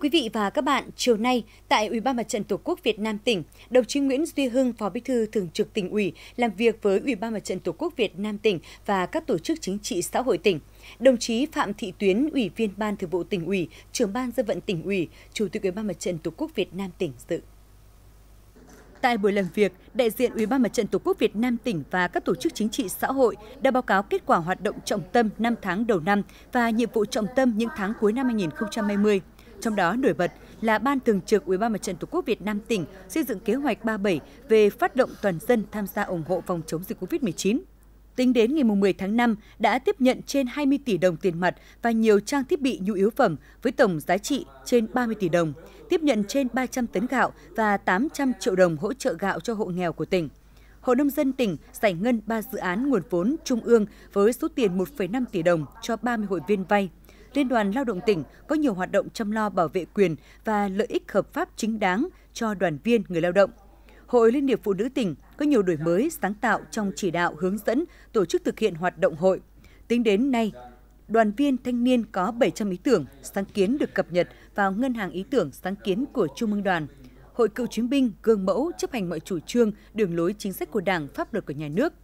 quý vị và các bạn, chiều nay tại Ủy ban Mặt trận Tổ quốc Việt Nam tỉnh, đồng chí Nguyễn Duy Hưng, Phó Bí thư Thường trực tỉnh ủy làm việc với Ủy ban Mặt trận Tổ quốc Việt Nam tỉnh và các tổ chức chính trị xã hội tỉnh. Đồng chí Phạm Thị Tuyến, Ủy viên Ban Thường vụ tỉnh ủy, Trưởng ban dân vận tỉnh ủy, Chủ tịch Ủy ban Mặt trận Tổ quốc Việt Nam tỉnh dự. Tại buổi làm việc, đại diện Ủy ban Mặt trận Tổ quốc Việt Nam tỉnh và các tổ chức chính trị xã hội đã báo cáo kết quả hoạt động trọng tâm 5 tháng đầu năm và nhiệm vụ trọng tâm những tháng cuối năm 2020. Trong đó nổi bật là Ban Thường trực Ủy ban Mặt trận Tổ quốc Việt Nam tỉnh xây dựng kế hoạch 37 về phát động toàn dân tham gia ủng hộ phòng chống dịch COVID-19. Tính đến ngày 10 tháng 5 đã tiếp nhận trên 20 tỷ đồng tiền mặt và nhiều trang thiết bị nhu yếu phẩm với tổng giá trị trên 30 tỷ đồng, tiếp nhận trên 300 tấn gạo và 800 triệu đồng hỗ trợ gạo cho hộ nghèo của tỉnh. Hội nông dân tỉnh giải ngân 3 dự án nguồn vốn trung ương với số tiền 1,5 tỷ đồng cho 30 hội viên vay. Liên đoàn Lao động tỉnh có nhiều hoạt động chăm lo bảo vệ quyền và lợi ích hợp pháp chính đáng cho đoàn viên người lao động. Hội Liên hiệp Phụ nữ tỉnh có nhiều đổi mới sáng tạo trong chỉ đạo hướng dẫn tổ chức thực hiện hoạt động hội. Tính đến nay, đoàn viên thanh niên có 700 ý tưởng, sáng kiến được cập nhật vào ngân hàng ý tưởng sáng kiến của Trung ương đoàn. Hội cựu chiến binh gương mẫu chấp hành mọi chủ trương, đường lối chính sách của Đảng, pháp luật của nhà nước –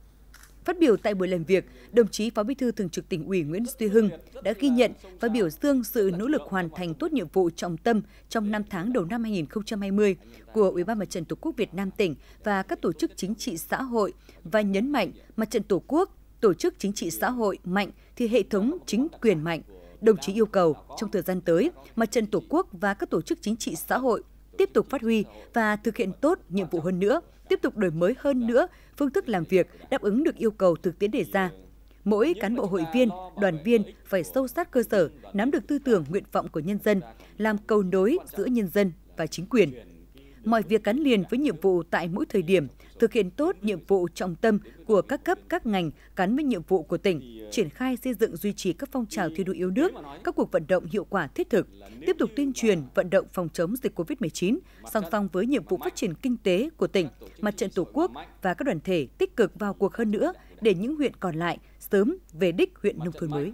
Phát biểu tại buổi làm việc, đồng chí Phó Bí thư Thường trực tỉnh ủy Nguyễn Duy Hưng đã ghi nhận và biểu dương sự nỗ lực hoàn thành tốt nhiệm vụ trọng tâm trong 5 tháng đầu năm 2020 của Ủy ban Mặt trận Tổ quốc Việt Nam tỉnh và các tổ chức chính trị xã hội và nhấn mạnh Mặt trận Tổ quốc, tổ chức chính trị xã hội mạnh thì hệ thống chính quyền mạnh. Đồng chí yêu cầu trong thời gian tới, Mặt trận Tổ quốc và các tổ chức chính trị xã hội tiếp tục phát huy và thực hiện tốt nhiệm vụ hơn nữa, tiếp tục đổi mới hơn nữa phương thức làm việc đáp ứng được yêu cầu thực tiễn đề ra. Mỗi cán bộ hội viên, đoàn viên phải sâu sát cơ sở, nắm được tư tưởng nguyện vọng của nhân dân, làm cầu nối giữa nhân dân và chính quyền mọi việc gắn liền với nhiệm vụ tại mỗi thời điểm, thực hiện tốt nhiệm vụ trọng tâm của các cấp các ngành gắn với nhiệm vụ của tỉnh, triển khai xây dựng duy trì các phong trào thi đua yêu nước, các cuộc vận động hiệu quả thiết thực, tiếp tục tuyên truyền vận động phòng chống dịch COVID-19 song song với nhiệm vụ phát triển kinh tế của tỉnh, mặt trận Tổ quốc và các đoàn thể tích cực vào cuộc hơn nữa để những huyện còn lại sớm về đích huyện nông thôn mới.